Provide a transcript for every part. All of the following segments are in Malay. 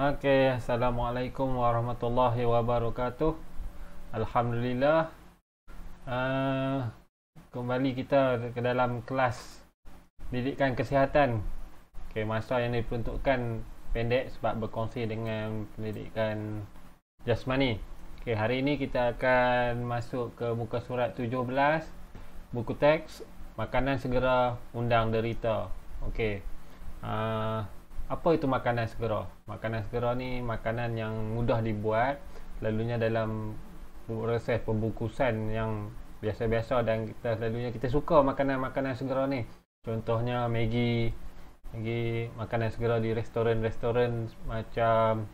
Okay, assalamualaikum warahmatullahi wabarakatuh. Alhamdulillah. Uh, kembali kita ke dalam kelas didikan kesihatan. Okay, masa yang diperuntukkan pendek sebab berkongsi dengan pendidikan jasmani. Okay, hari ini kita akan masuk ke muka surat 17 buku teks makanan segera undang derita. Okey. uh, apa itu makanan segera? Makanan segera ni makanan yang mudah dibuat lalunya dalam proses pembukusan yang biasa-biasa dan kita selalunya kita suka makanan-makanan segera ni. Contohnya Maggi, Maggi makanan segera di restoran-restoran macam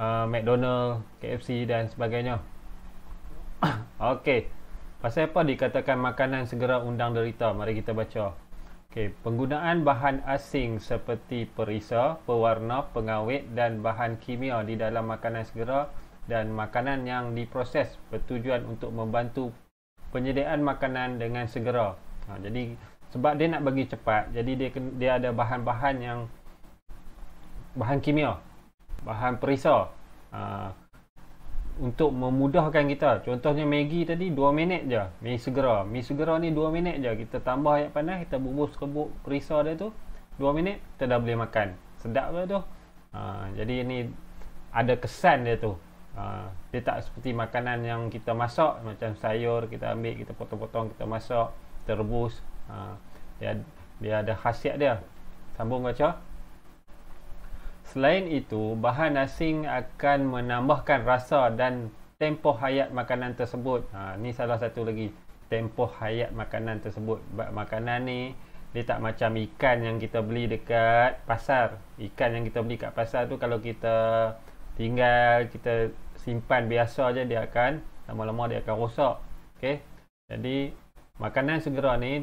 uh, McDonald, KFC dan sebagainya. Okey. Pasal apa dikatakan makanan segera undang derita? Mari kita baca. Okay. Penggunaan bahan asing seperti perisa, pewarna, pengawet dan bahan kimia di dalam makanan segera dan makanan yang diproses bertujuan untuk membantu penyediaan makanan dengan segera. Ha, jadi sebab dia nak bagi cepat, jadi dia, dia ada bahan-bahan yang bahan kimia, bahan perisa. Uh, untuk memudahkan kita contohnya Maggi tadi 2 minit je mi segera mi segera ni 2 minit je kita tambah air panas kita bubur, kebuk perisa dia tu 2 minit kita dah boleh makan sedap dia tu ha, jadi ni ada kesan dia tu ha, dia tak seperti makanan yang kita masak macam sayur kita ambil kita potong-potong kita masak kita rebus ha, dia, dia ada khasiat dia sambung macam? Selain itu, bahan asing akan menambahkan rasa dan tempoh hayat makanan tersebut. Ha, ni salah satu lagi tempoh hayat makanan tersebut. Makanan ni dia tak macam ikan yang kita beli dekat pasar. Ikan yang kita beli dekat pasar tu kalau kita tinggal, kita simpan biasa aja dia akan lama-lama dia akan rosak. Okay. Jadi makanan segera ni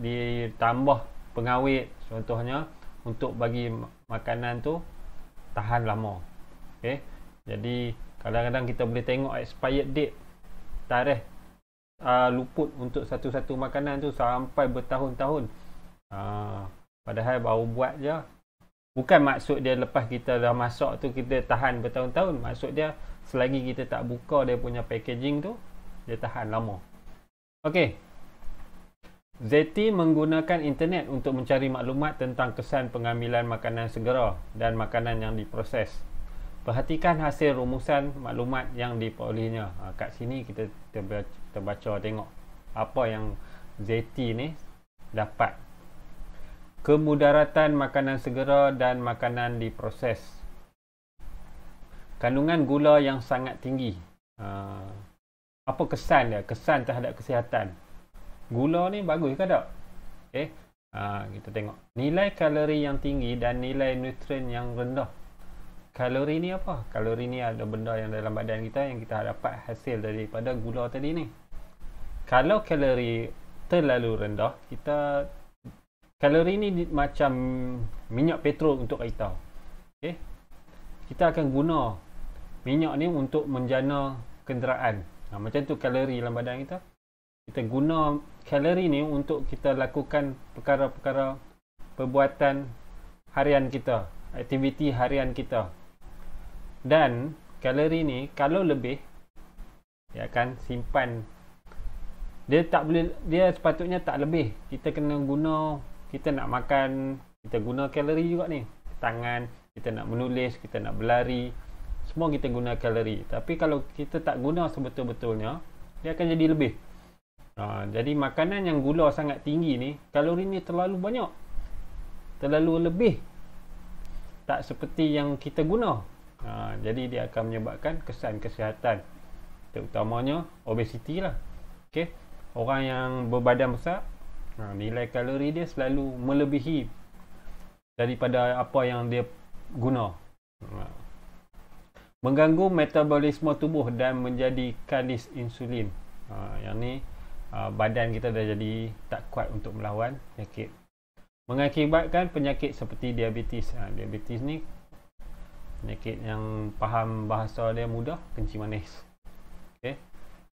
ditambah pengawet contohnya untuk bagi makanan tu tahan lama okay. jadi kadang-kadang kita boleh tengok expired date tarikh uh, luput untuk satu-satu makanan tu sampai bertahun-tahun uh, padahal baru buat je bukan maksud dia lepas kita dah masak tu kita tahan bertahun-tahun maksud dia selagi kita tak buka dia punya packaging tu dia tahan lama Okey, Zeti menggunakan internet untuk mencari maklumat tentang kesan pengambilan makanan segera dan makanan yang diproses. Perhatikan hasil rumusan maklumat yang diperolehnya. Ha, kat sini kita terbaca tengok apa yang Zeti ni dapat. Kemudaratan makanan segera dan makanan diproses. Kandungan gula yang sangat tinggi. Ha, apa kesan dia? Kesan terhadap kesihatan gula ni bagus ke tak? Okey. Eh, ha, kita tengok nilai kalori yang tinggi dan nilai nutrien yang rendah. Kalori ni apa? Kalori ni ada benda yang dalam badan kita yang kita dapat hasil daripada gula tadi ni. Kalau kalori terlalu rendah, kita kalori ni macam minyak petrol untuk kita. Okey. Eh, kita akan guna minyak ni untuk menjana kenderaan. Ha, macam tu kalori dalam badan kita kita guna kalori ni untuk kita lakukan perkara-perkara perbuatan harian kita, aktiviti harian kita. Dan kalori ni kalau lebih dia akan simpan dia tak boleh dia sepatutnya tak lebih. Kita kena guna kita nak makan, kita guna kalori juga ni. Tangan, kita nak menulis, kita nak berlari, semua kita guna kalori. Tapi kalau kita tak guna sebetul-betulnya, dia akan jadi lebih. Ha, jadi makanan yang gula sangat tinggi ni kalori ni terlalu banyak. Terlalu lebih. Tak seperti yang kita guna. Ha, jadi dia akan menyebabkan kesan kesihatan. Terutamanya obesiti lah. Okey. Orang yang berbadan besar ha, nilai kalori dia selalu melebihi daripada apa yang dia guna. Ha. Mengganggu metabolisme tubuh dan menjadi kalis insulin. Ha, yang ni Ah, badan kita dah jadi tak kuat untuk melawan penyakit mengakibatkan penyakit seperti diabetes ha, diabetes ni penyakit yang faham bahasa dia mudah kencing manis okay.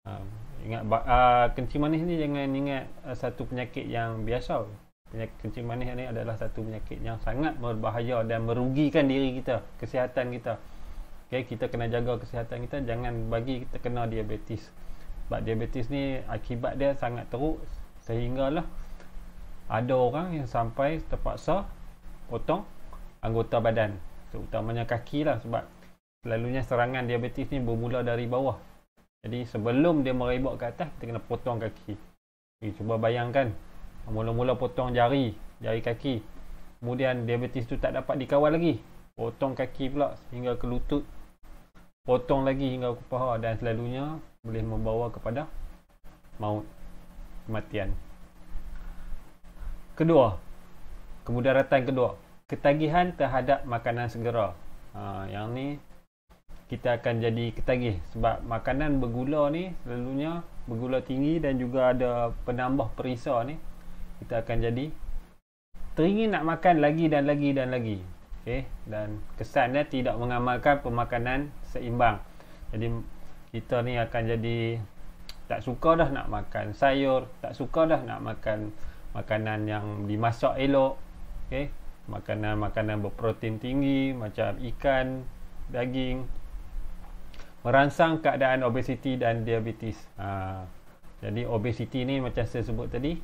ha, ah, ingat ha, kencing manis ni jangan ingat ha, satu penyakit yang biasa penyakit kencing manis ni adalah satu penyakit yang sangat berbahaya dan merugikan diri kita kesihatan kita okay, kita kena jaga kesihatan kita jangan bagi kita kena diabetes sebab diabetes ni akibat dia sangat teruk sehinggalah ada orang yang sampai terpaksa potong anggota badan terutamanya kaki lah sebab selalunya serangan diabetes ni bermula dari bawah jadi sebelum dia merebak ke atas kita kena potong kaki jadi, cuba bayangkan mula-mula potong jari jari kaki kemudian diabetes tu tak dapat dikawal lagi potong kaki pula hingga ke lutut potong lagi hingga ke paha dan selalunya boleh membawa kepada maut kematian kedua kemudaratan kedua ketagihan terhadap makanan segera ha, yang ni kita akan jadi ketagih sebab makanan bergula ni selalunya bergula tinggi dan juga ada penambah perisa ni kita akan jadi teringin nak makan lagi dan lagi dan lagi okay? dan kesannya tidak mengamalkan pemakanan seimbang jadi kita ni akan jadi tak suka dah nak makan sayur, tak suka dah nak makan makanan yang dimasak elok. Okey, makanan-makanan berprotein tinggi macam ikan, daging merangsang keadaan obesiti dan diabetes. Ha. Jadi obesiti ni macam saya sebut tadi,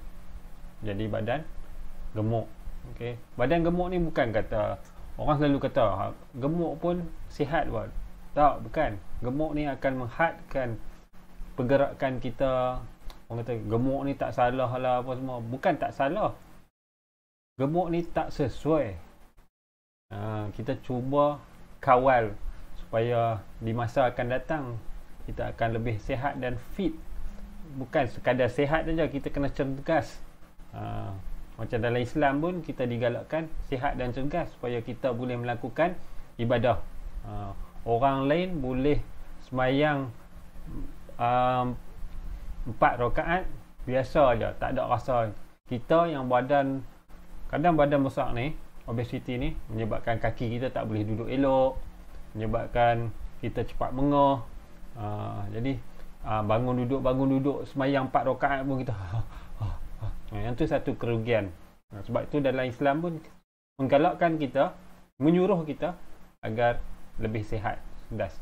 jadi badan gemuk. Okey. Badan gemuk ni bukan kata orang selalu kata ha, gemuk pun sihat buat. Tak, bukan. Gemuk ni akan menghadkan pergerakan kita. Orang kata gemuk ni tak salah lah apa semua. Bukan tak salah. Gemuk ni tak sesuai. Ha, kita cuba kawal supaya di masa akan datang kita akan lebih sehat dan fit. Bukan sekadar sehat saja, kita kena cergas. Ha, macam dalam Islam pun kita digalakkan sehat dan cergas supaya kita boleh melakukan ibadah. Ha, orang lain boleh semayang um, empat rakaat biasa aja tak ada rasa kita yang badan kadang badan besar ni obesiti ni menyebabkan kaki kita tak boleh duduk elok menyebabkan kita cepat mengah uh, jadi uh, bangun duduk bangun duduk semayang empat rakaat pun kita yang tu satu kerugian sebab itu dalam Islam pun menggalakkan kita menyuruh kita agar lebih sihat das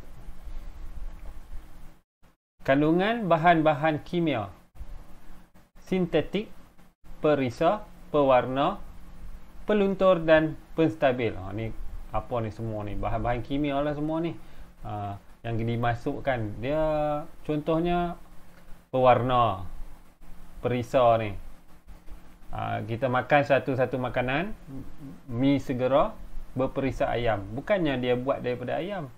kandungan bahan-bahan kimia sintetik perisa pewarna peluntur dan penstabil ha, ni apa ni semua ni bahan-bahan kimia lah semua ni ha, yang dimasukkan dia contohnya pewarna perisa ni ha, kita makan satu-satu makanan mie segera berperisa ayam. Bukannya dia buat daripada ayam.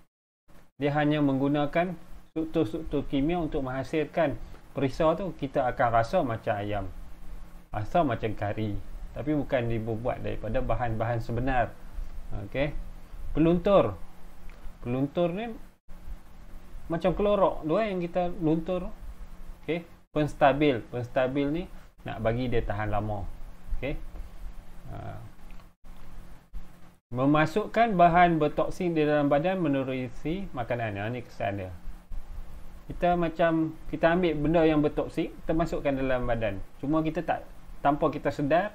Dia hanya menggunakan struktur-struktur kimia untuk menghasilkan perisa tu. Kita akan rasa macam ayam. Rasa macam kari. Tapi bukan dibuat daripada bahan-bahan sebenar. Okey. Peluntur. Peluntur ni macam klorok tu eh, yang kita luntur. Okey. Penstabil. Penstabil ni nak bagi dia tahan lama. Okey. Uh, Memasukkan bahan bertoksin di dalam badan menerusi makanan. Ha, ni kesan dia. Kita macam kita ambil benda yang bertoksin, kita masukkan dalam badan. Cuma kita tak tanpa kita sedar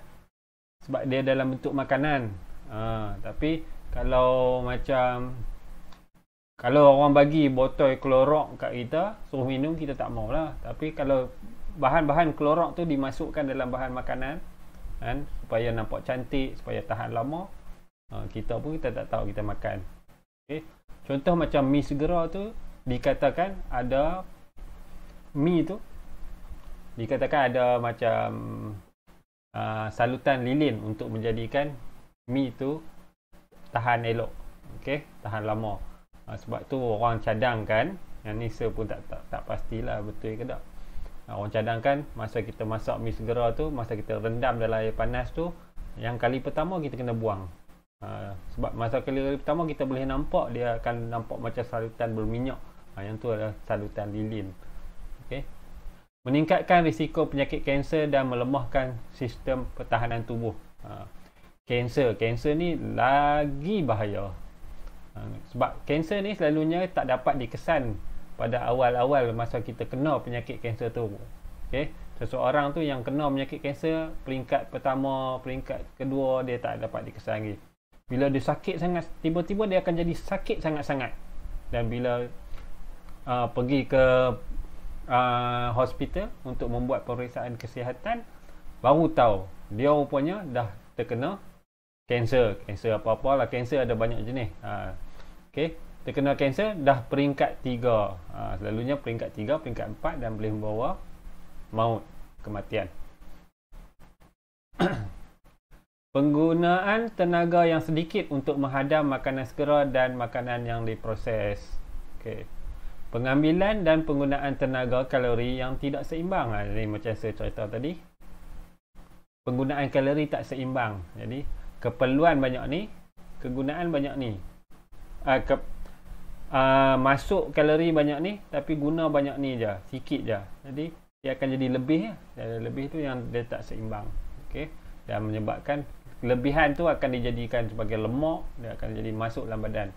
sebab dia dalam bentuk makanan. Ha, tapi kalau macam kalau orang bagi botol klorok kat kita suruh minum kita tak mau lah. tapi kalau bahan-bahan klorok tu dimasukkan dalam bahan makanan kan, supaya nampak cantik supaya tahan lama Ha, kita pun kita tak tahu kita makan. Okay. Contoh macam mie segera tu dikatakan ada mie tu dikatakan ada macam uh, salutan lilin untuk menjadikan mie tu tahan elok. Okay. Tahan lama. Uh, sebab tu orang cadangkan yang ni saya pun tak, tak, tak pastilah betul ke tak. Uh, orang cadangkan masa kita masak mie segera tu masa kita rendam dalam air panas tu yang kali pertama kita kena buang Uh, sebab masa kali pertama kita boleh nampak dia akan nampak macam salutan berminyak. Uh, yang tu adalah salutan lilin. Okey. Meningkatkan risiko penyakit kanser dan melemahkan sistem pertahanan tubuh. Uh, kanser, kanser ni lagi bahaya. Uh, sebab kanser ni selalunya tak dapat dikesan pada awal-awal masa kita kena penyakit kanser tu. Okey. Seseorang tu yang kena penyakit kanser peringkat pertama, peringkat kedua dia tak dapat dikesan lagi bila dia sakit sangat tiba-tiba dia akan jadi sakit sangat-sangat dan bila uh, pergi ke uh, hospital untuk membuat pemeriksaan kesihatan baru tahu dia rupanya dah terkena kanser kanser apa-apalah kanser ada banyak jenis ha uh, okey terkena kanser dah peringkat tiga. uh, selalunya peringkat tiga, peringkat empat dan boleh membawa maut kematian Penggunaan tenaga yang sedikit untuk menghadam makanan segera dan makanan yang diproses. Okay. Pengambilan dan penggunaan tenaga kalori yang tidak seimbang. Ini ha, macam saya cerita tadi. Penggunaan kalori tak seimbang. Jadi, keperluan banyak ni, kegunaan banyak ni. Uh, ke, uh, masuk kalori banyak ni, tapi guna banyak ni je. Sikit je. Jadi, dia akan jadi lebih. Ya. Lebih tu yang dia tak seimbang. Okey. Dan menyebabkan kelebihan tu akan dijadikan sebagai lemak dia akan jadi masuk dalam badan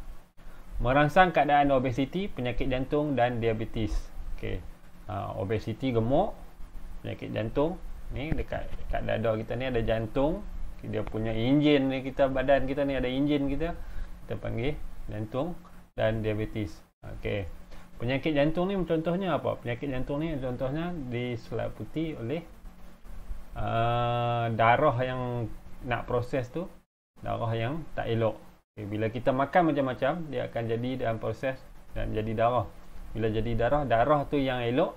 merangsang keadaan obesiti penyakit jantung dan diabetes okey uh, obesiti gemuk penyakit jantung ni dekat dekat dada kita ni ada jantung dia punya enjin ni kita badan kita ni ada enjin kita kita panggil jantung dan diabetes okey penyakit jantung ni contohnya apa penyakit jantung ni contohnya diselaputi oleh uh, darah yang nak proses tu darah yang tak elok okay, bila kita makan macam-macam dia akan jadi dalam proses dan jadi darah bila jadi darah darah tu yang elok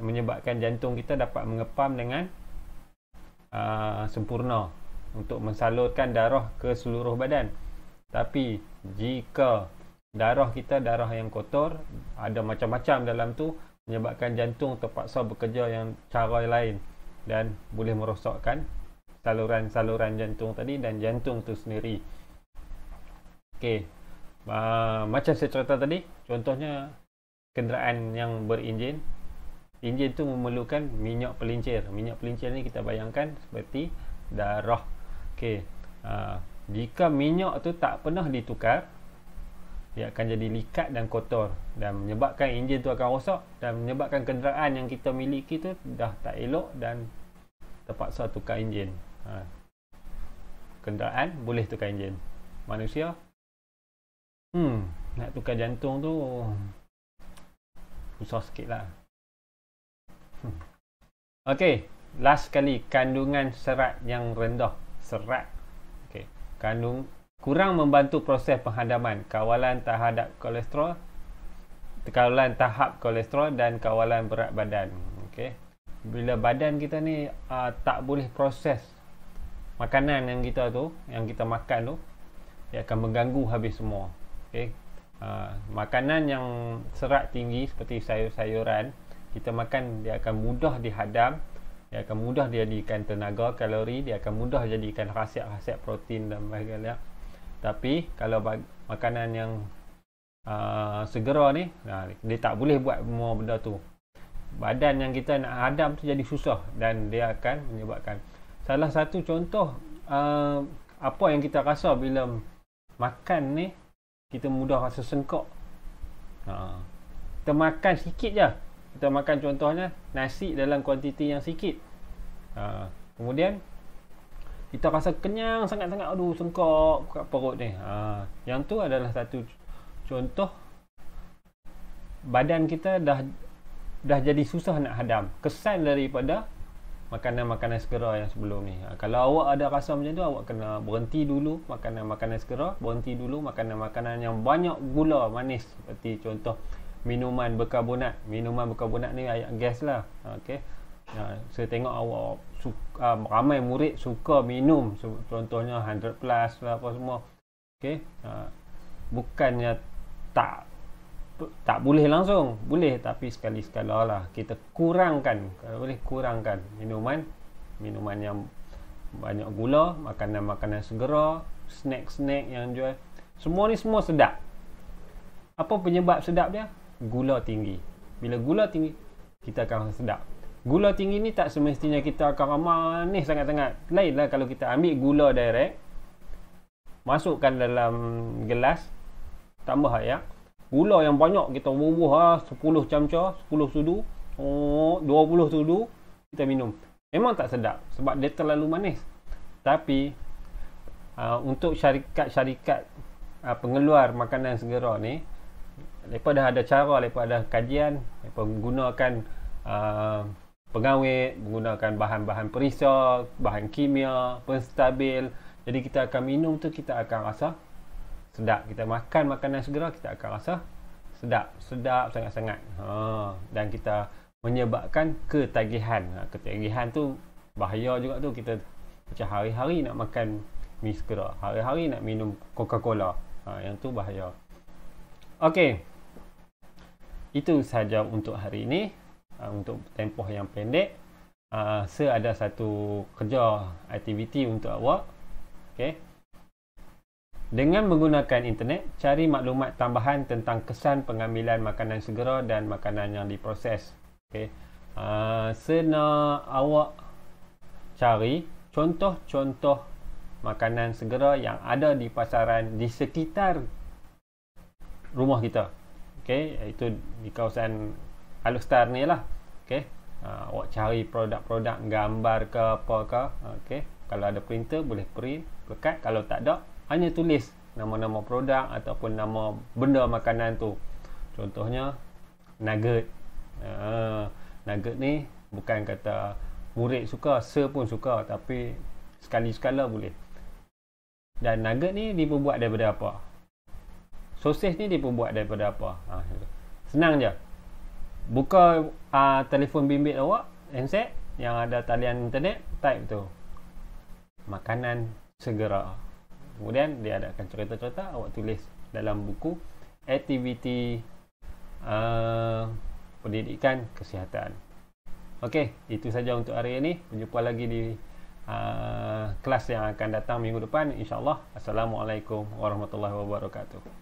menyebabkan jantung kita dapat mengepam dengan uh, sempurna untuk mensalurkan darah ke seluruh badan tapi jika darah kita darah yang kotor ada macam-macam dalam tu menyebabkan jantung terpaksa bekerja yang cara lain dan boleh merosakkan saluran-saluran jantung tadi dan jantung tu sendiri. Okey. Uh, macam saya cerita tadi, contohnya kenderaan yang berenjin enjin tu memerlukan minyak pelincir. Minyak pelincir ni kita bayangkan seperti darah. Okey. Uh, ha, jika minyak tu tak pernah ditukar, ia akan jadi likat dan kotor dan menyebabkan enjin tu akan rosak dan menyebabkan kenderaan yang kita miliki tu dah tak elok dan terpaksa tukar enjin ha. kenderaan boleh tukar enjin manusia hmm nak tukar jantung tu susah sikit lah hmm. ok last kali kandungan serat yang rendah serat ok kandung kurang membantu proses penghadaman kawalan terhadap kolesterol kawalan tahap kolesterol dan kawalan berat badan ok bila badan kita ni uh, tak boleh proses makanan yang kita tu yang kita makan tu dia akan mengganggu habis semua okey uh, makanan yang serat tinggi seperti sayur-sayuran kita makan dia akan mudah dihadam dia akan mudah dijadikan tenaga kalori dia akan mudah jadikan khasiat-khasiat protein dan sebagainya tapi kalau makanan yang uh, segera ni nah, ha, dia tak boleh buat semua benda tu badan yang kita nak hadam tu jadi susah dan dia akan menyebabkan salah satu contoh uh, apa yang kita rasa bila makan ni kita mudah rasa sengkok ha. kita makan sikit je kita makan contohnya nasi dalam kuantiti yang sikit ha. kemudian kita rasa kenyang sangat-sangat aduh sengkok kat perut ni ha. yang tu adalah satu contoh badan kita dah dah jadi susah nak hadam kesan daripada makanan-makanan segera yang sebelum ni. Ha, kalau awak ada rasa macam tu, awak kena berhenti dulu makanan-makanan segera, berhenti dulu makanan-makanan yang banyak gula manis seperti contoh minuman berkarbonat. Minuman berkarbonat ni ayat gas lah. Ha, okay. Ya, ha, saya tengok awak suka, ramai murid suka minum contohnya 100 plus lah apa semua. Okay. bukannya tak tak boleh langsung boleh tapi sekali sekala lah kita kurangkan kalau boleh kurangkan minuman minuman yang banyak gula makanan makanan segera snack snack yang jual semua ni semua sedap apa penyebab sedap dia gula tinggi bila gula tinggi kita akan sedap gula tinggi ni tak semestinya kita akan manis sangat-sangat lainlah kalau kita ambil gula direct masukkan dalam gelas tambah air gula yang banyak kita bubuh lah 10 camca 10 sudu oh 20 sudu kita minum memang tak sedap sebab dia terlalu manis tapi uh, untuk syarikat-syarikat uh, pengeluar makanan segera ni mereka dah ada cara mereka ada kajian mereka menggunakan uh, ah, pengawet menggunakan bahan-bahan perisa bahan kimia penstabil jadi kita akan minum tu kita akan rasa sedap kita makan makanan segera kita akan rasa sedap sedap sangat-sangat ha dan kita menyebabkan ketagihan ha, ketagihan tu bahaya juga tu kita macam hari-hari nak makan mi segera hari-hari nak minum coca-cola ha yang tu bahaya okey itu sahaja untuk hari ini ha, untuk tempoh yang pendek ha, saya ada satu kerja aktiviti untuk awak okey dengan menggunakan internet, cari maklumat tambahan tentang kesan pengambilan makanan segera dan makanan yang diproses. Okay. Uh, ah, sena awak cari contoh-contoh makanan segera yang ada di pasaran di sekitar rumah kita. Okay. Iaitu di kawasan Alustar ni lah. Okay. Uh, ah, awak cari produk-produk gambar ke apa ke. Okay. Kalau ada printer boleh print. Pekat. Kalau tak ada, hanya tulis nama-nama produk ataupun nama benda makanan tu contohnya nugget uh, nugget ni bukan kata murid suka se pun suka tapi sekali-sekala boleh dan nugget ni diperbuat daripada apa sosis ni diperbuat daripada apa uh, senang je buka uh, telefon bimbit awak handset yang ada talian internet type tu makanan segera kemudian dia ada akan cerita-cerita awak tulis dalam buku aktiviti uh, pendidikan kesihatan Okey, itu saja untuk hari ini Jumpa lagi di uh, kelas yang akan datang minggu depan insyaAllah Assalamualaikum Warahmatullahi Wabarakatuh